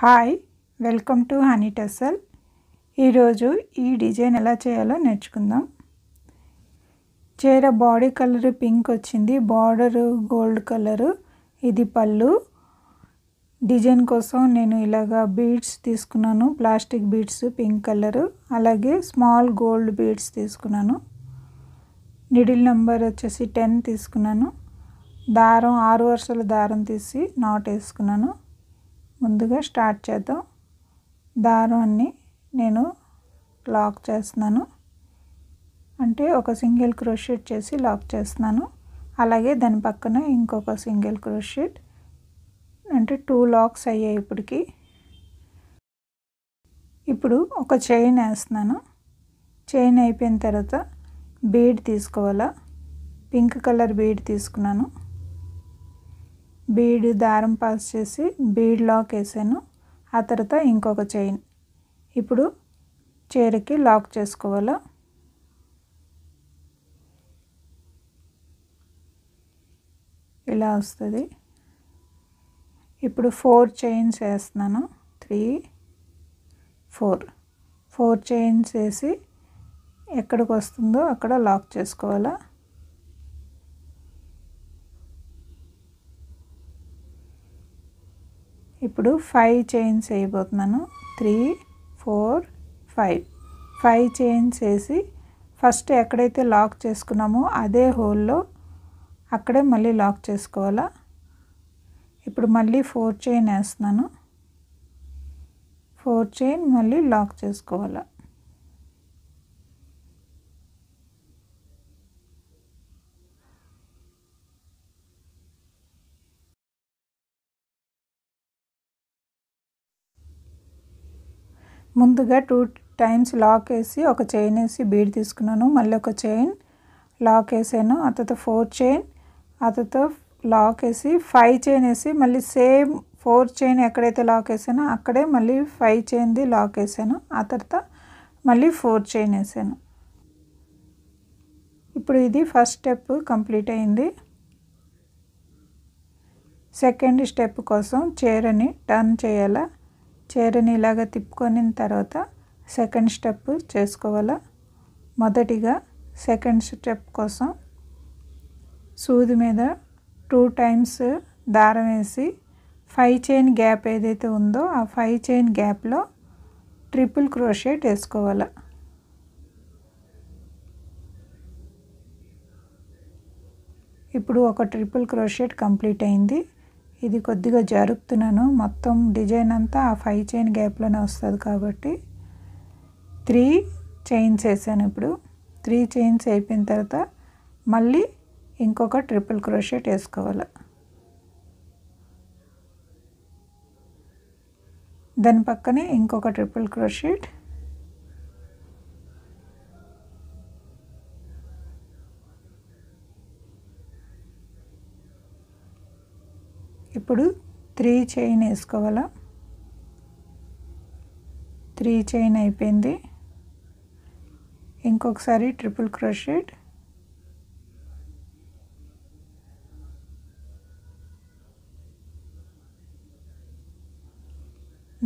hi welcome to honey tassel ఈరోజు ఈ design ఎలా చేయాలో నేర్చుకుందాం చీర బాడీ కలర్ పింక్ వచ్చింది బార్డరు గోల్డ్ కలరు ఇది పళ్ళు డిజైన్ కోసం నేను ఇలాగా బీడ్స్ తీసుకున్నాను ప్లాస్టిక్ బీడ్స్ పింక్ కలరు అలాగే స్మాల్ గోల్డ్ బీడ్స్ తీసుకున్నాను నిడిల్ నెంబర్ వచ్చేసి టెన్ తీసుకున్నాను దారం ఆరు వరుసల దారం తీసి నాట్ వేసుకున్నాను ముందుగా స్టార్ట్ చేద్దాం దారాన్ని నేను లాక్ చేస్తున్నాను అంటే ఒక సింగిల్ క్రోషెట్ చేసి లాక్ చేస్తున్నాను అలాగే దాని పక్కన ఇంకొక సింగిల్ క్రోషెట్ అంటే టూ లాక్స్ అయ్యాయి ఇప్పటికి ఇప్పుడు ఒక చైన్ వేస్తున్నాను చైన్ అయిపోయిన తర్వాత బీడ్ తీసుకోవాలా పింక్ కలర్ బీడ్ తీసుకున్నాను బీడ్ దారం పాస్ చేసి బీడ్ లాక్ వేసాను ఆ తర్వాత ఇంకొక చైన్ ఇప్పుడు చీరకి లాక్ చేసుకోవాలా ఇలా వస్తుంది ఇప్పుడు ఫోర్ చైన్స్ వేస్తున్నాను త్రీ ఫోర్ ఫోర్ చైన్స్ వేసి ఎక్కడికి వస్తుందో అక్కడ లాక్ చేసుకోవాలా ఇప్పుడు ఫైవ్ చైన్స్ వేయబోతున్నాను three four five five chains వేసి ఫస్ట్ ఎక్కడైతే లాక్ చేసుకున్నామో అదే హోల్లో అక్కడే మళ్ళీ లాక్ చేసుకోవాలా ఇప్పుడు మళ్ళీ ఫోర్ చైన్ వేస్తున్నాను ఫోర్ చైన్ మళ్ళీ లాక్ చేసుకోవాలా ముందుగా టూ టైమ్స్ లాక్ వేసి ఒక చైన్ వేసి బీడ్ తీసుకున్నాను మళ్ళీ ఒక చైన్ లాక్ వేసాను ఆ తర్వాత ఫోర్ చైన్ అతతో లాక్ వేసి ఫైవ్ చైన్ వేసి మళ్ళీ సేమ్ ఫోర్ చైన్ ఎక్కడైతే లాక్ వేసానో అక్కడే మళ్ళీ ఫైవ్ చైన్ది లాక్ వేసాను ఆ తర్వాత మళ్ళీ ఫోర్ చైన్ వేసాను ఇప్పుడు ఇది ఫస్ట్ స్టెప్ కంప్లీట్ అయింది సెకండ్ స్టెప్ కోసం చీరని టర్న్ చేయాలా చీరని ఇలాగ తిప్పుకొని తర్వాత సెకండ్ స్టెప్ చేసుకోవాలా మొదటిగా సెకండ్ స్టెప్ కోసం సూది మీద టూ టైమ్స్ దారం వేసి ఫైవ్ చైన్ గ్యాప్ ఏదైతే ఉందో ఆ ఫైవ్ చైన్ గ్యాప్లో ట్రిపుల్ క్రోషేట్ వేసుకోవాలి ఇప్పుడు ఒక ట్రిపుల్ క్రోషేట్ కంప్లీట్ అయింది ఇది కొద్దిగా జరుపుతున్నాను మొత్తం డిజైన్ అంతా ఆ ఫైవ్ చైన్ గ్యాప్లోనే వస్తుంది కాబట్టి త్రీ చైన్స్ వేసాను ఇప్పుడు త్రీ చైన్స్ అయిపోయిన తర్వాత మళ్ళీ ఇంకొక ట్రిపుల్ క్రోషెట్ వేసుకోవాలి దాని పక్కనే ఇంకొక ట్రిపుల్ క్రోషెట్ త్రీ చైన్ వేసుకోవాలా త్రీ చైన్ అయిపోయింది ఇంకొకసారి ట్రిపుల్ క్రోషెడ్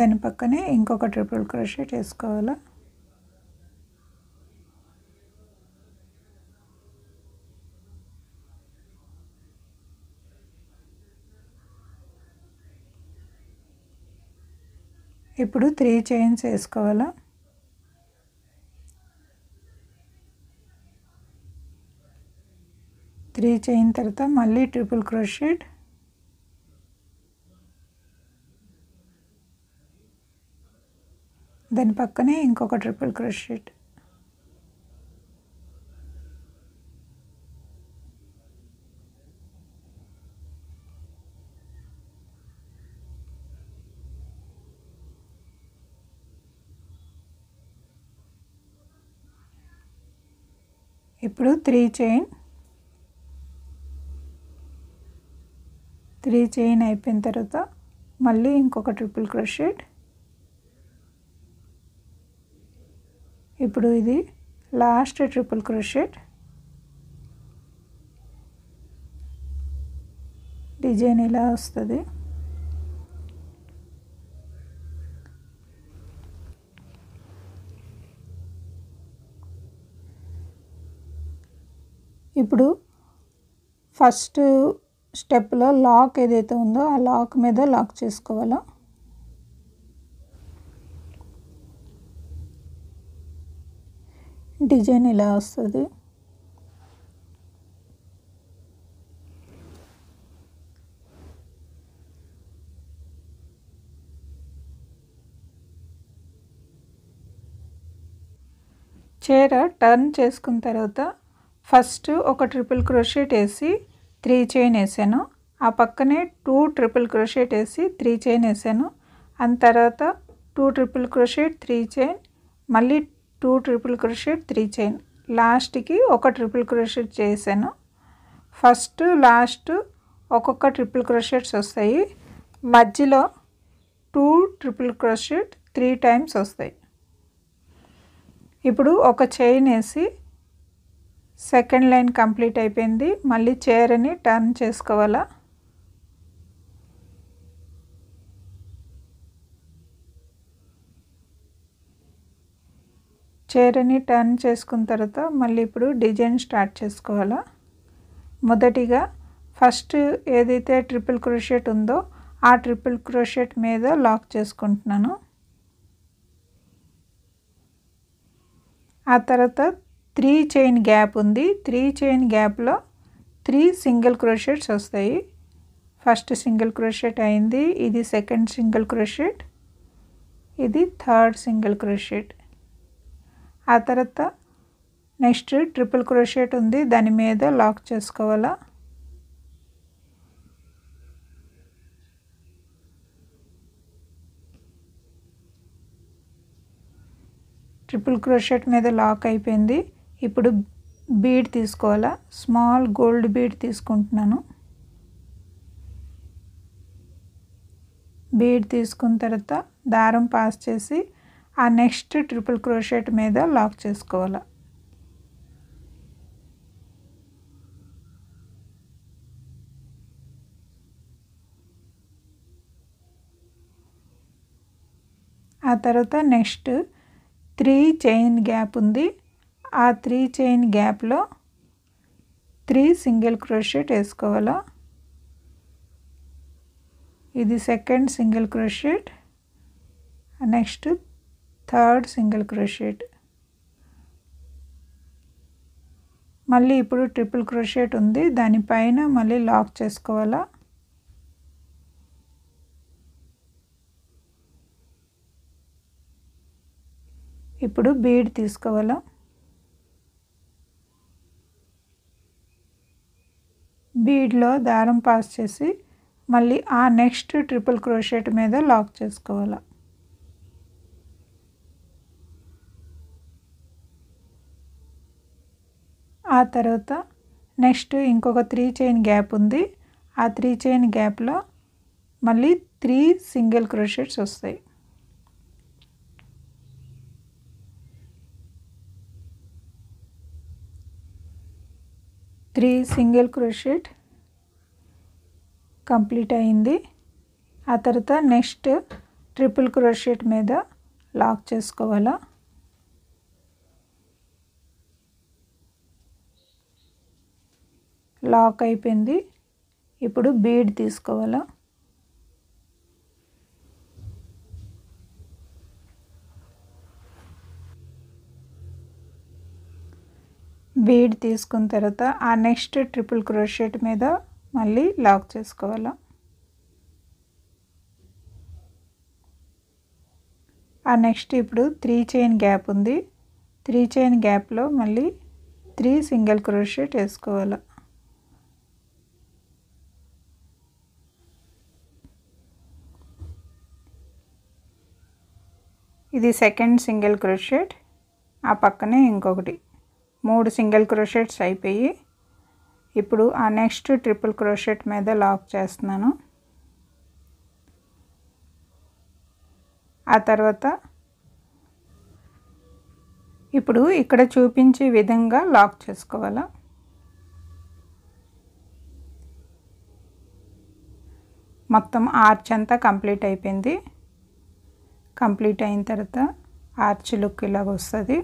దాని పక్కనే ఇంకొక ట్రిపుల్ క్రోషెట్ వేసుకోవాలా ఇప్పుడు త్రీ చైన్స్ వేసుకోవాలా త్రీ చైన్ తర్వాత మళ్ళీ ట్రిపుల్ క్రోషెడ్ దాని పక్కనే ఇంకొక ట్రిపుల్ క్రోషెడ్ ఇప్పుడు త్రీ చైన్ త్రీ చైన్ అయిపోయిన తర్వాత మళ్ళీ ఇంకొక ట్రిపుల్ క్రోషెట్ ఇప్పుడు ఇది లాస్ట్ ట్రిపుల్ క్రోషెట్ డిజైన్ ఇలా వస్తుంది ఇప్పుడు ఫస్ట్ స్టెప్లో లాక్ ఏదైతే ఉందో ఆ లాక్ మీద లాక్ చేసుకోవాలా డిజైన్ ఇలా వస్తుంది చీర టర్న్ చేసుకున్న తర్వాత ఫస్ట్ ఒక ట్రిపుల్ క్రోషేట్ వేసి త్రీ చైన్ వేసాను ఆ పక్కనే టూ ట్రిపుల్ క్రోషేట్ వేసి త్రీ చైన్ వేసాను అండ్ తర్వాత two triple crochet three chain మళ్ళీ two triple crochet three chain లాస్ట్కి ఒక ట్రిపుల్ క్రోషేట్ చేశాను ఫస్ట్ లాస్ట్ ఒక్కొక్క ట్రిపుల్ క్రోషేట్స్ వస్తాయి మధ్యలో two triple crochet three times వస్తాయి ఇప్పుడు ఒక చైన్ వేసి సెకండ్ లైన్ కంప్లీట్ అయిపోయింది మళ్ళీ చీరని టర్న్ చేసుకోవాలా చీరని టర్న్ చేసుకున్న తర్వాత మళ్ళీ ఇప్పుడు డిజైన్ స్టార్ట్ చేసుకోవాలా మొదటిగా ఫస్ట్ ఏదైతే ట్రిపుల్ క్రోషెట్ ఉందో ఆ ట్రిపుల్ క్రోషెట్ మీద లాక్ చేసుకుంటున్నాను ఆ తర్వాత త్రీ చైన్ గ్యాప్ ఉంది త్రీ చైన్ గ్యాప్లో త్రీ సింగిల్ క్రోషెట్స్ వస్తాయి ఫస్ట్ సింగిల్ క్రోషెట్ అయింది ఇది సెకండ్ సింగిల్ క్రోషెట్ ఇది థర్డ్ సింగిల్ క్రోషెట్ ఆ తర్వాత నెక్స్ట్ ట్రిపుల్ క్రోషెట్ ఉంది దాని మీద లాక్ చేసుకోవాలా ట్రిపుల్ క్రోషెట్ మీద లాక్ అయిపోయింది ఇప్పుడు బీడ్ తీసుకోవాలా స్మాల్ గోల్డ్ బీడ్ తీసుకుంటున్నాను బీడ్ తీసుకున్న తర్వాత దారం పాస్ చేసి ఆ నెక్స్ట్ ట్రిపుల్ క్రోషెట్ మీద లాక్ చేసుకోవాలి ఆ తర్వాత నెక్స్ట్ త్రీ చైన్ గ్యాప్ ఉంది ఆ త్రీ చైన్ గ్యాప్లో త్రీ సింగిల్ క్రోషెట్ వేసుకోవాలా ఇది second single crochet next third single crochet మళ్ళీ ఇప్పుడు ట్రిపుల్ క్రోషెట్ ఉంది దానిపైన మళ్ళీ లాక్ చేసుకోవాలా ఇప్పుడు బీడ్ తీసుకోవాలా ఫీడ్లో దారం పాస్ చేసి మళ్ళీ ఆ నెక్స్ట్ ట్రిపుల్ క్రోషెట్ మీద లాక్ చేసుకోవాలి ఆ తర్వాత నెక్స్ట్ ఇంకొక త్రీ చైన్ గ్యాప్ ఉంది ఆ త్రీ చైన్ గ్యాప్లో మళ్ళీ త్రీ సింగిల్ క్రోషెట్స్ వస్తాయి త్రీ సింగిల్ క్రోషెట్ కంప్లీట్ అయింది ఆ తర్వాత నెక్స్ట్ ట్రిపుల్ క్రోషెట్ మీద లాక్ చేసుకోవాలా లాక్ అయిపోయింది ఇప్పుడు బీడ్ తీసుకోవాలా బీడ్ తీసుకున్న తర్వాత ఆ నెక్స్ట్ ట్రిపుల్ క్రోషెట్ మీద మళ్ళీ లాక్ చేసుకోవాలా ఆ నెక్స్ట్ ఇప్పుడు త్రీ చైన్ గ్యాప్ ఉంది త్రీ చైన్ గ్యాప్లో మళ్ళీ త్రీ సింగిల్ క్రోషెట్ వేసుకోవాలి ఇది సెకండ్ సింగిల్ క్రోషెట్ ఆ పక్కనే ఇంకొకటి మూడు సింగిల్ క్రోషెట్స్ అయిపోయి ఇప్పుడు ఆ నెక్స్ట్ ట్రిపుల్ క్రోషెట్ మీద లాక్ చేస్తున్నాను ఆ తర్వాత ఇప్పుడు ఇక్కడ చూపించే విధంగా లాక్ చేసుకోవాలా మొత్తం ఆర్చ్ అంతా కంప్లీట్ అయిపోయింది కంప్లీట్ అయిన తర్వాత ఆర్చ్ లుక్ ఇలాగ వస్తుంది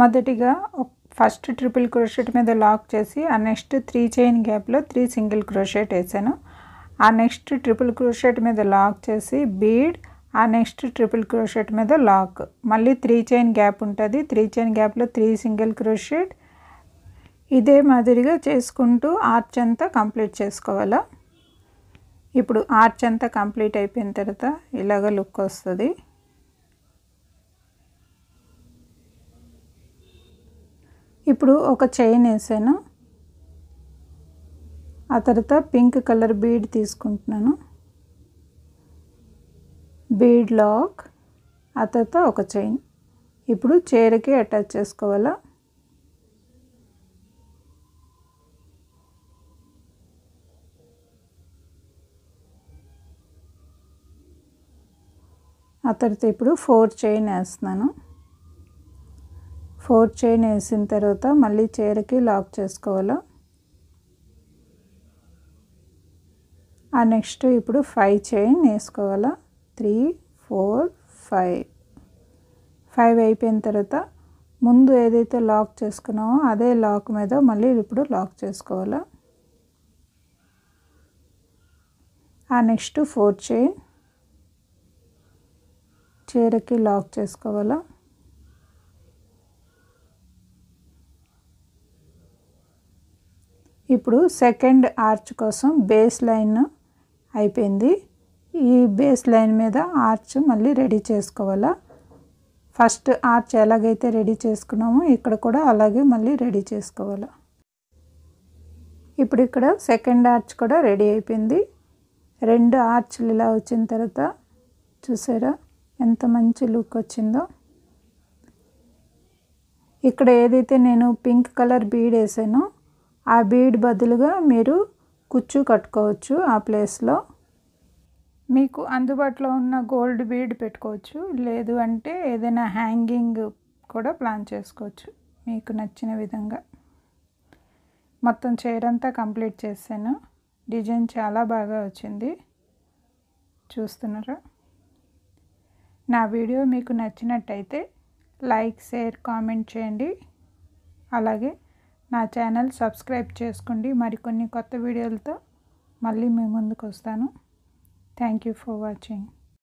మొదటిగా ఫస్ట్ ట్రిపుల్ క్రోషెట్ మీద లాక్ చేసి ఆ నెక్స్ట్ త్రీ చైన్ గ్యాప్లో త్రీ సింగిల్ క్రోషెట్ వేసాను ఆ నెక్స్ట్ ట్రిపుల్ క్రోషెట్ మీద లాక్ చేసి బీడ్ ఆ నెక్స్ట్ ట్రిపుల్ క్రోషెట్ మీద లాక్ మళ్ళీ త్రీ చైన్ గ్యాప్ ఉంటుంది త్రీ చైన్ గ్యాప్లో త్రీ సింగిల్ క్రోషెట్ ఇదే మాదిరిగా చేసుకుంటూ ఆర్చ్ అంతా కంప్లీట్ చేసుకోవాలా ఇప్పుడు ఆర్చ్ అంతా కంప్లీట్ అయిపోయిన తర్వాత ఇలాగ లుక్ వస్తుంది ఇప్పుడు ఒక చైన్ వేసాను ఆ తర్వాత పింక్ కలర్ బీడ్ తీసుకుంటున్నాను బీడ్ లాక్ ఆ తర్వాత ఒక చైన్ ఇప్పుడు చీరకి అటాచ్ చేసుకోవాలా ఆ తర్వాత ఇప్పుడు ఫోర్ చైన్ వేస్తున్నాను ఫోర్ చైన్ వేసిన తర్వాత మళ్ళీ చీరకి లాక్ చేసుకోవాలా ఆ నెక్స్ట్ ఇప్పుడు ఫైవ్ చైన్ వేసుకోవాలా త్రీ ఫోర్ ఫైవ్ ఫైవ్ అయిపోయిన తర్వాత ముందు ఏదైతే లాక్ చేసుకున్నామో అదే లాక్ మీద మళ్ళీ ఇప్పుడు లాక్ చేసుకోవాలా ఆ నెక్స్ట్ ఫోర్ చైన్ చీరకి లాక్ చేసుకోవాలా ఇప్పుడు సెకండ్ ఆర్చ్ కోసం బేస్ లైన్ అయిపోయింది ఈ బేస్ లైన్ మీద ఆర్చ్ మళ్ళీ రెడీ చేసుకోవాలా ఫస్ట్ ఆర్చ్ ఎలాగైతే రెడీ చేసుకున్నామో ఇక్కడ కూడా అలాగే మళ్ళీ రెడీ చేసుకోవాలా ఇప్పుడు ఇక్కడ సెకండ్ ఆర్చ్ కూడా రెడీ అయిపోయింది రెండు ఆర్చ్లు ఇలా వచ్చిన తర్వాత చూసారా ఎంత మంచి లుక్ వచ్చిందో ఇక్కడ ఏదైతే నేను పింక్ కలర్ బీడ్ వేసానో ఆ బీడ్ బదులుగా మీరు కుచ్చు కట్టుకోవచ్చు ఆ ప్లేస్లో మీకు అందుబాటులో ఉన్న గోల్డ్ బీడ్ పెట్టుకోవచ్చు లేదు అంటే ఏదైనా హ్యాంగింగ్ కూడా ప్లాన్ చేసుకోవచ్చు మీకు నచ్చిన విధంగా మొత్తం అంతా కంప్లీట్ చేశాను డిజైన్ చాలా బాగా వచ్చింది చూస్తున్నారా నా వీడియో మీకు నచ్చినట్టయితే లైక్ షేర్ కామెంట్ చేయండి అలాగే నా ఛానల్ సబ్స్క్రైబ్ చేసుకోండి మరికొన్ని కొత్త వీడియోలతో మళ్ళీ మీ ముందుకు వస్తాను థ్యాంక్ యూ ఫర్ వాచింగ్